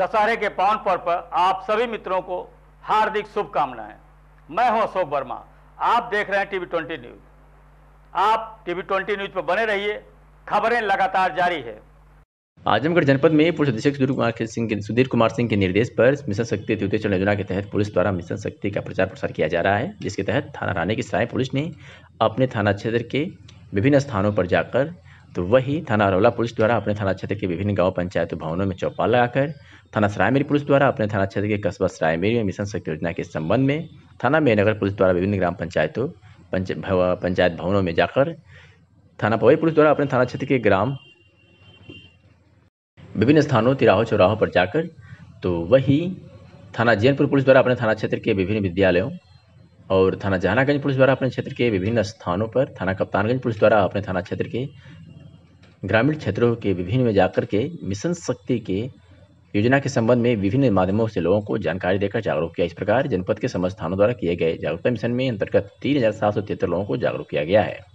दशहरे के पावन पर्व पर आप सभी मित्रों को हार्दिक शुभकामनाएं मैं हूं अशोक वर्मा आप देख रहे हैं टीवी ट्वेंटी न्यूज आप टीवी ट्वेंटी न्यूज पर बने रहिए खबरें लगातार जारी है आजमगढ़ जनपद में पुलिस अधीक्षक सुधीर कुमार सिंह के सुधीर कुमार सिंह के निर्देश पर मिशन शक्ति द्वितीय चरण योजना के तहत पुलिस द्वारा मिशन शक्ति का प्रचार प्रसार किया जा रहा है जिसके तहत थाना रानी की सराय पुलिस ने अपने थाना क्षेत्र के विभिन्न स्थानों पर जाकर तो वही थाना अरौला पुलिस द्वारा अपने थाना क्षेत्र के विभिन्न गांव पंचायत भवनों में चौपाल लगाकर थाना सरायमेरी पुलिस द्वारा अपने थाना क्षेत्र के कस्बा सरायमेरी में मिशन शक्ति योजना के संबंध में थाना मेयनगर पुलिस द्वारा विभिन्न ग्राम पंचायतों पंच पंचायत भवनों में जाकर थाना पवई पुलिस द्वारा अपने थाना क्षेत्र के ग्राम विभिन्न स्थानों तिराहों चौराहों पर जाकर तो वही थाना जैनपुर पुलिस द्वारा अपने थाना क्षेत्र के विभिन्न विद्यालयों और थाना जहानागंज पुलिस द्वारा अपने क्षेत्र के विभिन्न स्थानों पर थाना कप्तानगंज पुलिस द्वारा अपने थाना क्षेत्र के ग्रामीण क्षेत्रों के विभिन्न में जाकर के मिशन शक्ति के योजना के संबंध में विभिन्न माध्यमों से लोगों को जानकारी देकर जागरूक किया इस प्रकार जनपद के समस्त थानों द्वारा किए गए जागरूकता मिशन में अंतर्गत तीन लोगों को जागरूक किया गया है